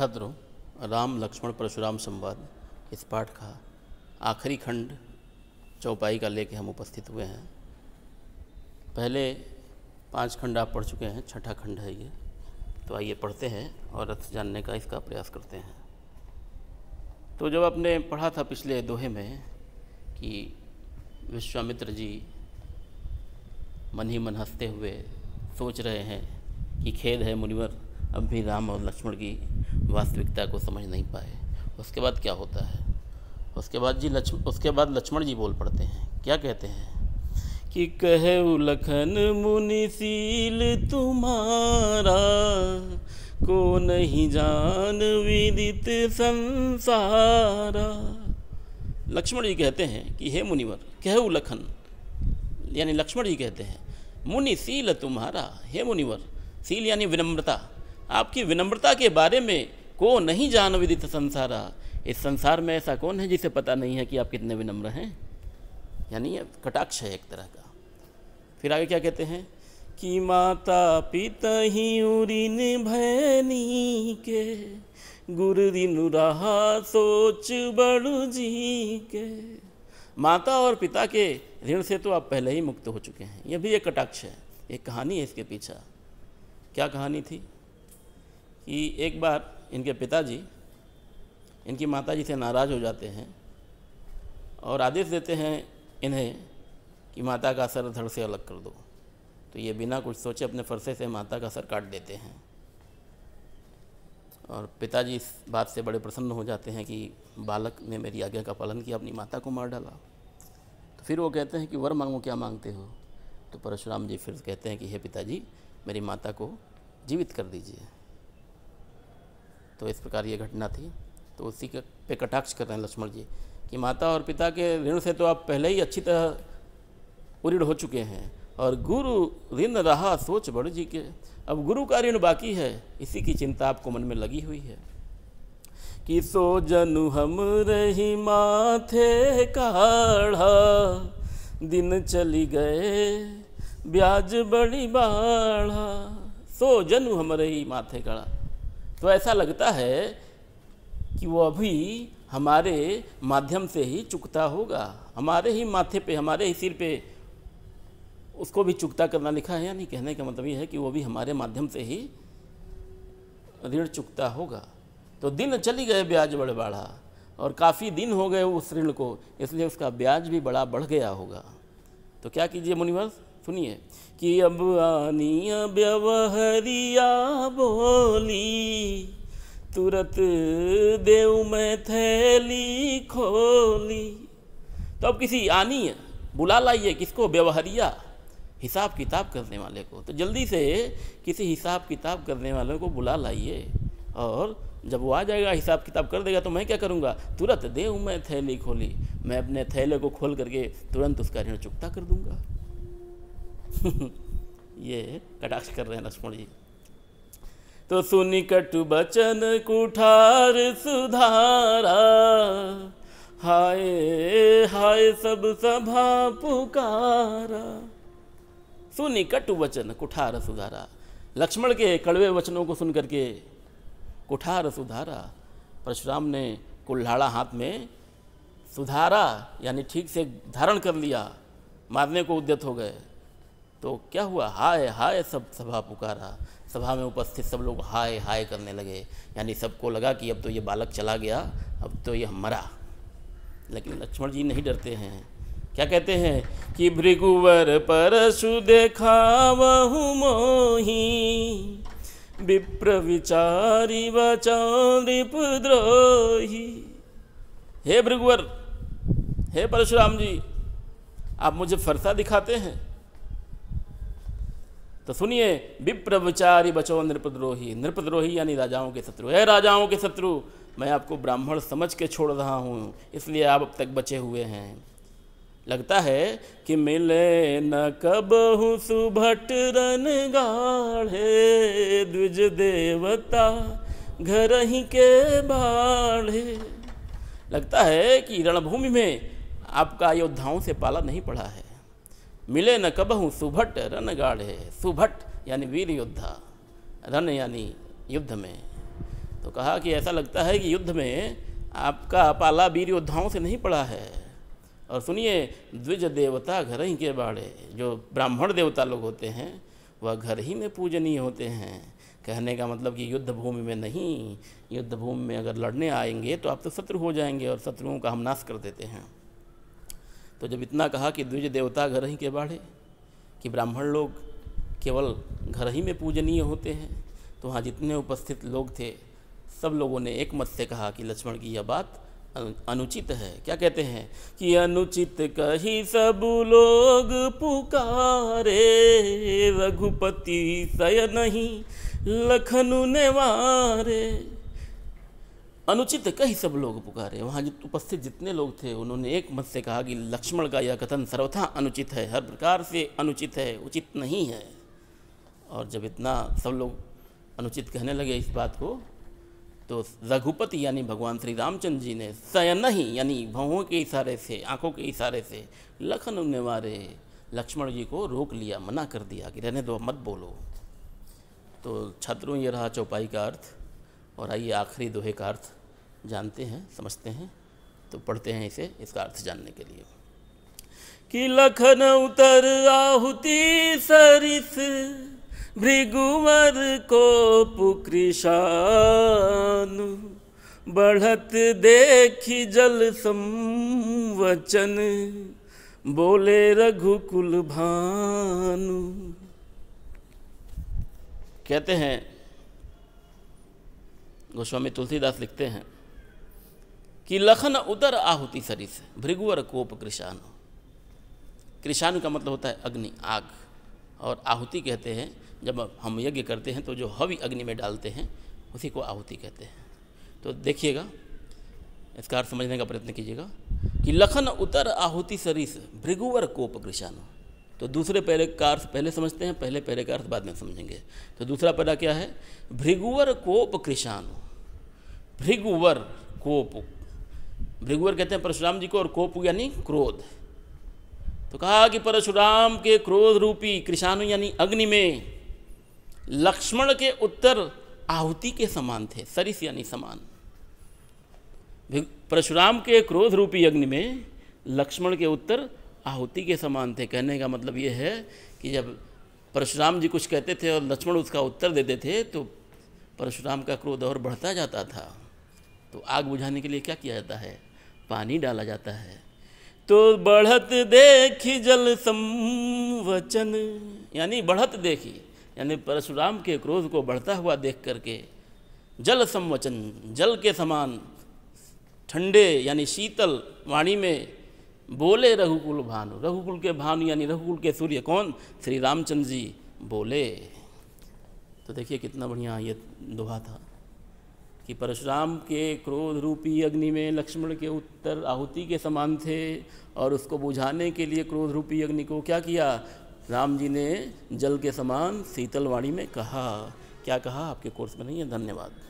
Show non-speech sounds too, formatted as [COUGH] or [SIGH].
छत्र राम लक्ष्मण परशुराम संवाद इस पाठ का आखिरी खंड चौपाई का लेके हम उपस्थित हुए हैं पहले पांच खंड आप पढ़ चुके हैं छठा खंड है ये तो आइए पढ़ते हैं और अर्थ जानने का इसका प्रयास करते हैं तो जब आपने पढ़ा था पिछले दोहे में कि विश्वामित्र जी मन ही मन हंसते हुए सोच रहे हैं कि खेद है मुनिवर अब भी राम और लक्ष्मण की वास्तविकता को समझ नहीं पाए उसके बाद क्या होता है उसके बाद जी लक्ष्मण उसके बाद लक्ष्मण जी बोल पड़ते हैं क्या कहते हैं कि कहे लखन मुनिशील तुम्हारा को नहीं जान विदित संसारा लक्ष्मण जी कहते हैं कि हे मुनिवर कहु लखन यानी लक्ष्मण जी कहते हैं मुनिशील तुम्हारा हे मुनिवर सील यानी विनम्रता आपकी विनम्रता के बारे में को नहीं जान विदित संसारा इस संसार में ऐसा कौन है जिसे पता नहीं है कि आप कितने विनम्र हैं यानी कटाक्ष है एक तरह का फिर आगे क्या कहते हैं कि माता पिता ही उरिन भैनी के गुरु दिनु रहा सोच बड़ू जी के माता और पिता के ऋण से तो आप पहले ही मुक्त हो चुके हैं यह भी एक कटाक्ष है एक कहानी है इसके पीछा क्या कहानी थी कि एक बार इनके पिताजी इनकी माताजी से नाराज़ हो जाते हैं और आदेश देते हैं इन्हें कि माता का सर धड़ से अलग कर दो तो ये बिना कुछ सोचे अपने फरसे से माता का सर काट देते हैं और पिताजी इस बात से बड़े प्रसन्न हो जाते हैं कि बालक ने मेरी आज्ञा का पालन किया अपनी माता को मार डाला तो फिर वो कहते हैं कि वर मांगो क्या मांगते हो तो परशुराम जी फिर कहते हैं कि हे पिताजी मेरी माता को जीवित कर दीजिए तो इस प्रकार ये घटना थी तो उसी के पे कटाक्ष कर रहे हैं लक्ष्मण जी कि माता और पिता के ऋण से तो आप पहले ही अच्छी तरह उड़ हो चुके हैं और गुरु ऋण रहा सोच बड़ जी के अब गुरु का ऋण बाकी है इसी की चिंता आपको मन में लगी हुई है कि सो जनु हम रही माथे काढ़ा दिन चली गए ब्याज बड़ी बाढ़ा सो जनु हम रही माथे काढ़ा तो ऐसा लगता है कि वो अभी हमारे माध्यम से ही चुकता होगा हमारे ही माथे पे हमारे ही सिर पे उसको भी चुकता करना लिखा है यानी कहने का मतलब ये है कि वो भी हमारे माध्यम से ही ऋण चुकता होगा तो दिन चली गए ब्याज बड़ बढ़ा और काफ़ी दिन हो गए उस ऋण को इसलिए उसका ब्याज भी बड़ा बढ़ गया होगा तो क्या कीजिए मुनिवर्स सुनिए कि अब आनिया व्यवहरिया बोली तुरंत देव में थैली खोली तो अब किसी है बुला लाइए किसको व्यवहारिया हिसाब किताब करने वाले को तो जल्दी से किसी हिसाब किताब करने वाले को बुला लाइए और जब वो आ जाएगा हिसाब किताब कर देगा तो मैं क्या करूँगा तुरंत देव मैं थैली खोली मैं अपने थैले को खोल करके तुरंत उसका ऋण चुकता कर दूँगा [LAUGHS] ये कटाक्ष कर रहे हैं लक्ष्मण जी तो सुनिकट बचन कुठार सुधारा हाय हाय सब सभा पुकारा सुनिकट वचन कुठार सुधारा लक्ष्मण के कड़वे वचनों को सुन करके कुठार सुधारा परशुराम ने कुल्हाड़ा हाथ में सुधारा यानी ठीक से धारण कर लिया मारने को उद्यत हो गए तो क्या हुआ हाय हाय सब सभा पुकारा सभा में उपस्थित सब लोग हाय हाय करने लगे यानी सबको लगा कि अब तो ये बालक चला गया अब तो ये मरा लेकिन लक्ष्मण जी नहीं डरते हैं क्या कहते हैं कि भृगुवर परशु देखा मोही विप्र विचारी वचारिप द्रोही हे भृगुवर हे परशुराम जी आप मुझे फरसा दिखाते हैं तो सुनिए विप्र विचारी बचो नृपद्रोही नृपद्रोही यानी राजाओं के शत्रु है राजाओं के शत्रु मैं आपको ब्राह्मण समझ के छोड़ रहा हूँ इसलिए आप अब तक बचे हुए हैं लगता है कि मिले न हूँ सुभट रन गाढ़े द्विज देवता घर ही के बाढ़े लगता है कि रणभूमि में आपका योद्धाओं से पाला नहीं पड़ा है मिले न कबहू सुभट रन गाढ़े सुभट यानी वीर योद्धा रन यानी युद्ध में तो कहा कि ऐसा लगता है कि युद्ध में आपका पाला वीर योद्धाओं से नहीं पड़ा है और सुनिए द्विज देवता घर ही के बाड़े जो ब्राह्मण देवता लोग होते हैं वह घर ही में पूजनीय होते हैं कहने का मतलब कि युद्ध भूमि में नहीं युद्ध भूमि में अगर लड़ने आएंगे तो आप तो शत्रु हो जाएंगे और शत्रुओं का हम नाश कर देते हैं तो जब इतना कहा कि द्विज देवता घर ही के बाढ़े कि ब्राह्मण लोग केवल घर ही में पूजनीय होते हैं तो वहाँ जितने उपस्थित लोग थे सब लोगों ने एक मत से कहा कि लक्ष्मण की यह बात अनुचित है क्या कहते हैं कि अनुचित कही सब लोग पुकारे रघुपति सय नहीं लखनु ने वारे अनुचित कही सब लोग पुकारे वहाँ जित उपस्थित जितने लोग थे उन्होंने एक मत से कहा कि लक्ष्मण का यह कथन सर्वथा अनुचित है हर प्रकार से अनुचित है उचित नहीं है और जब इतना सब लोग अनुचित कहने लगे इस बात को तो रघुपति यानी भगवान श्री रामचंद्र जी ने सयन ही यानी भवों के इशारे से आंखों के इशारे से लखन निवारे लक्ष्मण जी को रोक लिया मना कर दिया कि रहने दो मत बोलो तो छात्रों ये रहा चौपाई का अर्थ और आइए आखिरी दोहे का अर्थ जानते हैं समझते हैं तो पढ़ते हैं इसे इसका अर्थ जानने के लिए कि लखन उतर आहुति सरिस भृगुवर को पुकृषानु बढ़त देखी जल संवचन बोले रघुकुल भानु कहते हैं गोस्वामी तुलसीदास लिखते हैं कि लखन उतर आहुति सरिस भृगुवर कोप कृषाणु कृषाणु का मतलब होता है अग्नि आग और आहुति कहते हैं जब हम यज्ञ करते हैं तो जो हवि अग्नि में डालते हैं उसी को आहुति कहते हैं तो देखिएगा इसका अर्थ समझने का प्रयत्न कीजिएगा कि लखन उतर आहुति सरिस भृगुवर कोप कृषाणु तो दूसरे पहले का अर्थ पहले समझते हैं पहले पहले का अर्थ बाद में समझेंगे तो दूसरा पहला क्या है भृगुवर कोप कृषाणु भृगुवर कोप भृगुवर कहते हैं परशुराम जी को और कोप यानी क्रोध तो कहा कि परशुराम के क्रोध रूपी कृषाणु यानी अग्नि में लक्ष्मण के उत्तर आहुति के समान थे सरिस यानी समान परशुराम के क्रोध रूपी अग्नि में लक्ष्मण के उत्तर आहुति के समान थे कहने का मतलब यह है कि जब परशुराम जी कुछ कहते थे और लक्ष्मण उसका उत्तर देते थे तो परशुराम का क्रोध और बढ़ता जाता था तो आग बुझाने के लिए क्या किया जाता है पानी डाला जाता है तो बढ़त देखी जल संवचन यानी बढ़त देखी यानी परशुराम के क्रोध को बढ़ता हुआ देख करके जल संवचन जल के समान ठंडे यानी शीतल वाणी में बोले रघुकुल भानु रघुकुल के भानु यानी रघुकुल के सूर्य कौन श्री रामचंद्र जी बोले तो देखिए कितना बढ़िया ये दोहा था कि परशुराम के क्रोध रूपी अग्नि में लक्ष्मण के उत्तर आहुति के समान थे और उसको बुझाने के लिए क्रोध रूपी अग्नि को क्या किया राम जी ने जल के समान शीतल वाणी में कहा क्या कहा आपके कोर्स में नहीं है धन्यवाद